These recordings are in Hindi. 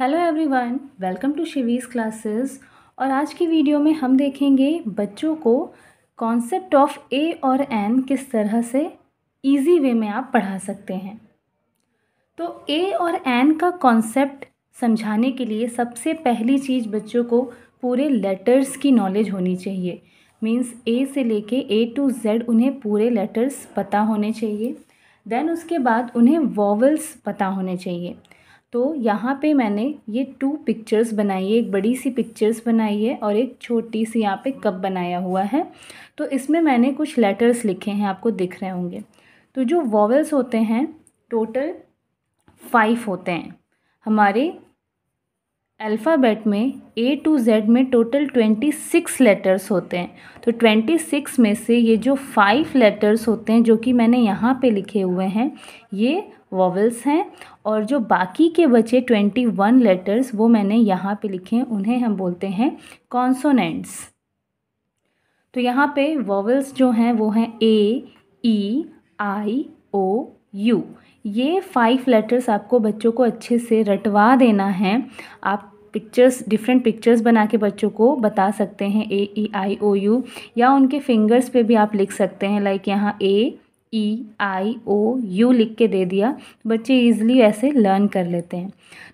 Hello everyone welcome to Shivi's classes और आज की वीडियो में हम देखेंगे बच्चों को कॉन्सेप्ट ऑफ ए और एन किस तरह से इजी वे में आप पढ़ा सकते हैं तो ए और एन का कॉन्सेप्ट समझाने के लिए सबसे पहली चीज़ बच्चों को पूरे लेटर्स की नॉलेज होनी चाहिए मीन्स ए से लेके ए टू जेड उन्हें पूरे लेटर्स पता होने चाहिए देन उसके बाद उन्हें वॉवल्स पता होने चाहिए तो यहाँ पे मैंने ये टू पिक्चर्स बनाई है एक बड़ी सी पिक्चर्स बनाई है और एक छोटी सी यहाँ पे कप बनाया हुआ है तो इसमें मैंने कुछ लेटर्स लिखे हैं आपको दिख रहे होंगे तो जो वॉवल्स होते हैं टोटल फाइव होते हैं हमारे अल्फ़ाबेट में ए टू जेड में टोटल ट्वेंटी सिक्स लेटर्स होते हैं तो ट्वेंटी सिक्स में से ये जो फाइव लेटर्स होते हैं जो कि मैंने यहाँ पे लिखे हुए हैं ये वॉवल्स हैं और जो बाकी के बचे ट्वेंटी वन लेटर्स वो मैंने यहाँ पे लिखे हैं उन्हें हम बोलते हैं कॉन्सोनेंट्स तो यहाँ पे वॉवल्स जो हैं वो हैं A E I O U ये फाइव लेटर्स आपको बच्चों को अच्छे से रटवा देना है आप पिक्चर्स डिफरेंट पिक्चर्स बना के बच्चों को बता सकते हैं A E I O you या उनके फिंगर्स पे भी आप लिख सकते हैं लाइक यहाँ ए ई आई ओ यू लिख के दे दिया बच्चे ईज़िली ऐसे लर्न कर लेते हैं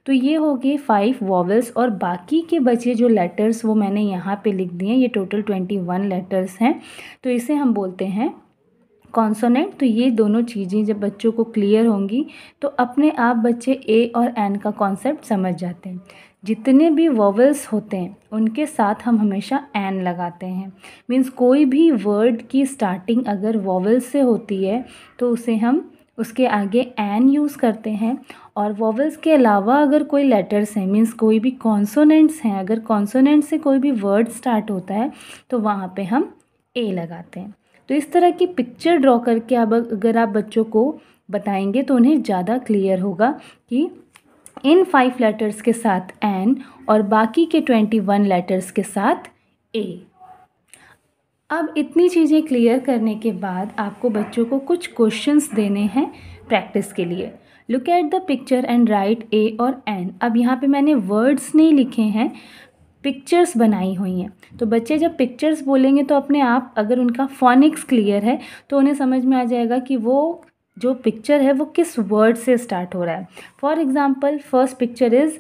तो ये हो गए फाइव वॉवल्स और बाकी के बचे जो लेटर्स वो मैंने यहाँ पे लिख दिए ये टोटल ट्वेंटी वन लेटर्स हैं तो इसे हम बोलते हैं कॉन्सोनेंट तो ये दोनों चीज़ें जब बच्चों को क्लियर होंगी तो अपने आप बच्चे ए और एन का कॉन्सेप्ट समझ जाते हैं जितने भी वॉवल्स होते हैं उनके साथ हम हमेशा एन लगाते हैं मीन्स कोई भी वर्ड की स्टार्टिंग अगर वॉवल्स से होती है तो उसे हम उसके आगे एन यूज़ करते हैं और वॉवल्स के अलावा अगर कोई लेटर्स हैं मीन्स कोई भी कॉन्सोनेंट्स हैं अगर कॉन्सोनेंट से कोई भी वर्ड स्टार्ट होता है तो वहाँ पे हम ए लगाते हैं तो इस तरह की पिक्चर ड्रॉ करके अब अगर आप बच्चों को बताएंगे तो उन्हें ज़्यादा क्लियर होगा कि इन फाइव लेटर्स के साथ एन और बाकी के ट्वेंटी वन लेटर्स के साथ ए अब इतनी चीज़ें क्लियर करने के बाद आपको बच्चों को कुछ क्वेश्चंस देने हैं प्रैक्टिस के लिए look at the picture and write a और एन अब यहाँ पे मैंने वर्ड्स नहीं लिखे हैं पिक्चर्स बनाई हुई हैं तो बच्चे जब पिक्चर्स बोलेंगे तो अपने आप अगर उनका फोनिक्स क्लियर है तो उन्हें समझ में आ जाएगा कि वो जो पिक्चर है वो किस वर्ड से स्टार्ट हो रहा है for example first picture is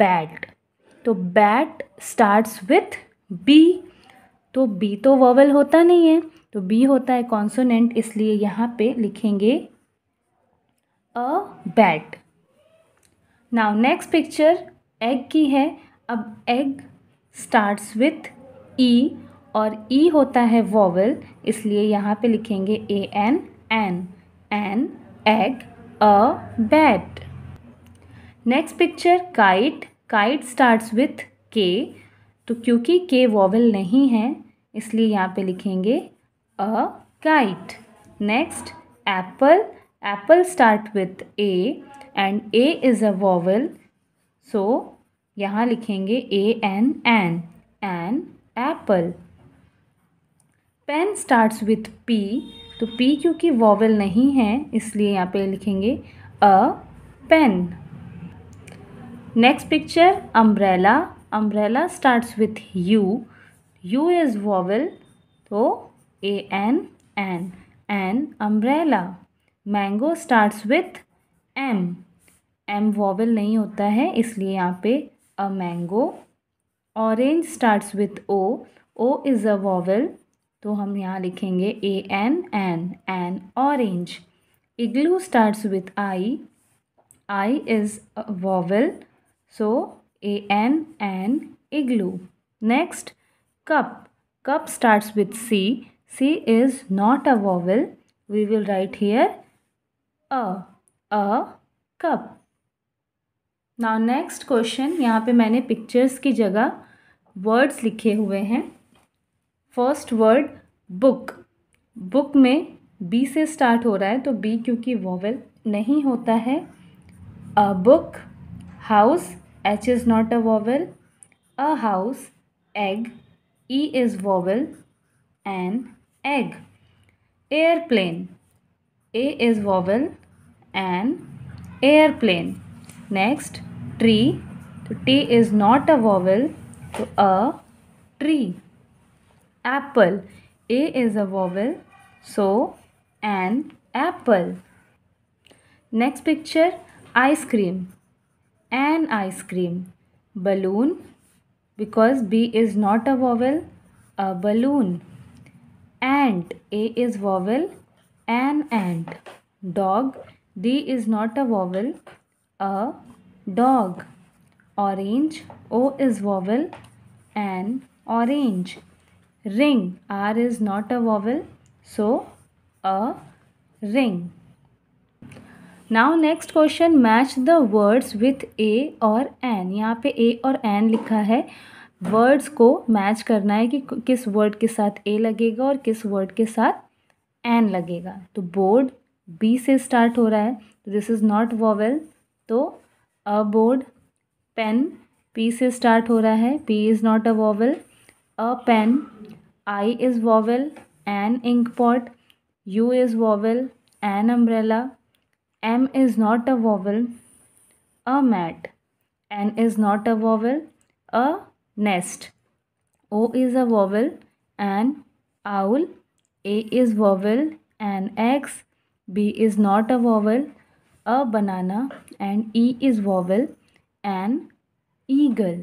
bat तो बैट स्टार्ट्स विथ बी तो बी तो वॉवल होता नहीं है तो बी होता है कॉन्सोनेंट इसलिए यहाँ पे लिखेंगे a bat now next picture egg की है अब एग स्टार्ट्स विथ ई और ई e होता है वॉवल इसलिए यहाँ पे लिखेंगे A N an an egg a bat next picture kite kite starts with k तो क्योंकि के वॉवल नहीं है इसलिए यहाँ पे लिखेंगे a kite next apple apple start with A and A is a vowel so यहाँ लिखेंगे A N an an apple pen starts with P तो पी क्योंकि वॉवल नहीं है इसलिए यहाँ पे लिखेंगे a pen next picture umbrella umbrella starts with U U is vowel तो A N an an umbrella mango starts with M M vowel नहीं होता है इसलिए यहाँ पे a mango orange starts with O O is a vowel तो हम यहाँ लिखेंगे A N an an orange igloo starts with I I is vowel so A N an igloo next cup cup starts with C C is not a vowel we will write here a a cup now next question यहाँ पे मैंने पिक्चर्स की जगह वर्ड्स लिखे हुए हैं फर्स्ट वर्ड बुक बुक में बी से स्टार्ट हो रहा है तो बी क्योंकि वॉवल नहीं होता है a book house H is not a vowel a house egg E is vowel an egg airplane A is vowel an airplane next tree तो T is not a vowel तो a tree apple. A is a vowel. So, an apple. Next picture, ice cream. An ice cream. Balloon, because B is not a vowel, a balloon. Ant, A is vowel, an ant. Dog, D is not a vowel, a dog. Orange, O is vowel, an orange. ring r is not a vowel so a ring now next question match the words with a और an यहाँ पे a और an लिखा है वर्ड्स को मैच करना है कि किस वर्ड के साथ a लगेगा और किस वर्ड के साथ an लगेगा तो बोर्ड b से स्टार्ट हो रहा है तो दिस इज़ नॉट वॉवेल तो अ बोर्ड पेन p से स्टार्ट हो रहा है p is not a vowel a pen I is vowel, an ink pot, U is vowel, an umbrella, M is not a vowel, a mat, N is not a vowel, a nest, O is a vowel, an owl, A is vowel, an X, B is not a vowel, a banana, and E is vowel, an eagle.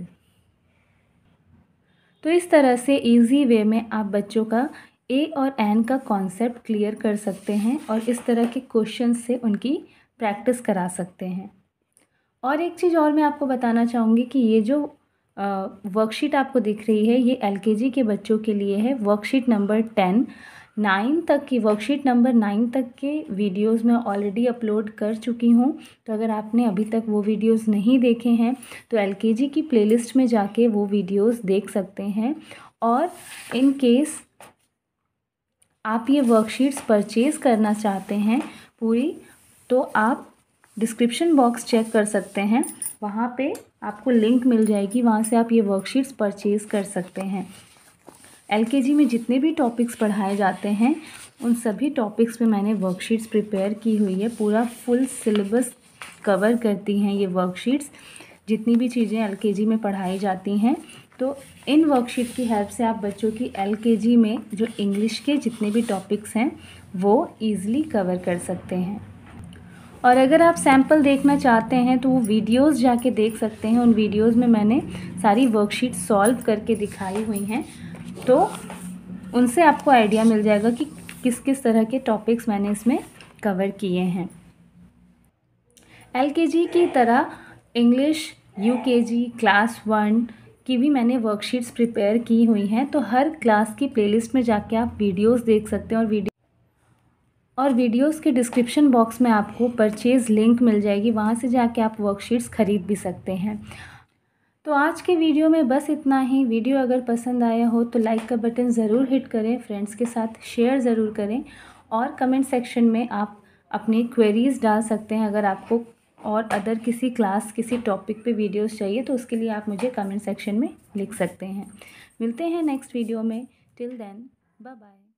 तो इस तरह से इजी वे में आप बच्चों का ए और एन का कॉन्सेप्ट क्लियर कर सकते हैं और इस तरह के क्वेश्चन से उनकी प्रैक्टिस करा सकते हैं और एक चीज़ और मैं आपको बताना चाहूँगी कि ये जो वर्कशीट आपको दिख रही है ये एलकेजी के बच्चों के लिए है वर्कशीट नंबर टेन नाइन तक की वर्कशीट नंबर नाइन तक के वीडियोस मैं ऑलरेडी अपलोड कर चुकी हूँ तो अगर आपने अभी तक वो वीडियोस नहीं देखे हैं तो एलकेजी की प्लेलिस्ट में जाके वो वीडियोस देख सकते हैं और इन केस आप ये वर्कशीट्स परचेज़ करना चाहते हैं पूरी तो आप डिस्क्रिप्शन बॉक्स चेक कर सकते हैं वहाँ पे आपको लिंक मिल जाएगी वहाँ से आप ये वर्कशीट्स परचेज़ कर सकते हैं एलकेजी में जितने भी टॉपिक्स पढ़ाए जाते हैं उन सभी टॉपिक्स पे मैंने वर्कशीट्स प्रिपेयर की हुई है पूरा फुल सिलेबस कवर करती हैं ये वर्कशीट्स जितनी भी चीज़ें एलकेजी में पढ़ाई जाती हैं तो इन वर्कशीट की हेल्प से आप बच्चों की एलकेजी में जो इंग्लिश के जितने भी टॉपिक्स हैं वो ईज़िली कवर कर सकते हैं और अगर आप सैम्पल देखना चाहते हैं तो वो वीडियोस जाके देख सकते हैं उन वीडियोस में मैंने सारी वर्कशीट सॉल्व करके दिखाई हुई हैं तो उनसे आपको आइडिया मिल जाएगा कि किस किस तरह के टॉपिक्स मैंने इसमें कवर किए हैं एल की तरह इंग्लिश यू क्लास वन की भी मैंने वर्कशीट्स प्रिपेयर की हुई हैं तो हर क्लास की प्लेलिस्ट में जाके आप वीडियोस देख सकते हैं और वीडियो और वीडियोस के डिस्क्रिप्शन बॉक्स में आपको परचेज़ लिंक मिल जाएगी वहाँ से जाके आप वर्कशीट्स ख़रीद भी सकते हैं तो आज के वीडियो में बस इतना ही वीडियो अगर पसंद आया हो तो लाइक का बटन ज़रूर हिट करें फ्रेंड्स के साथ शेयर ज़रूर करें और कमेंट सेक्शन में आप अपनी क्वेरीज़ डाल सकते हैं अगर आपको और अदर किसी क्लास किसी टॉपिक पे वीडियोस चाहिए तो उसके लिए आप मुझे कमेंट सेक्शन में लिख सकते हैं मिलते हैं नेक्स्ट वीडियो में टिल देन बाय बाय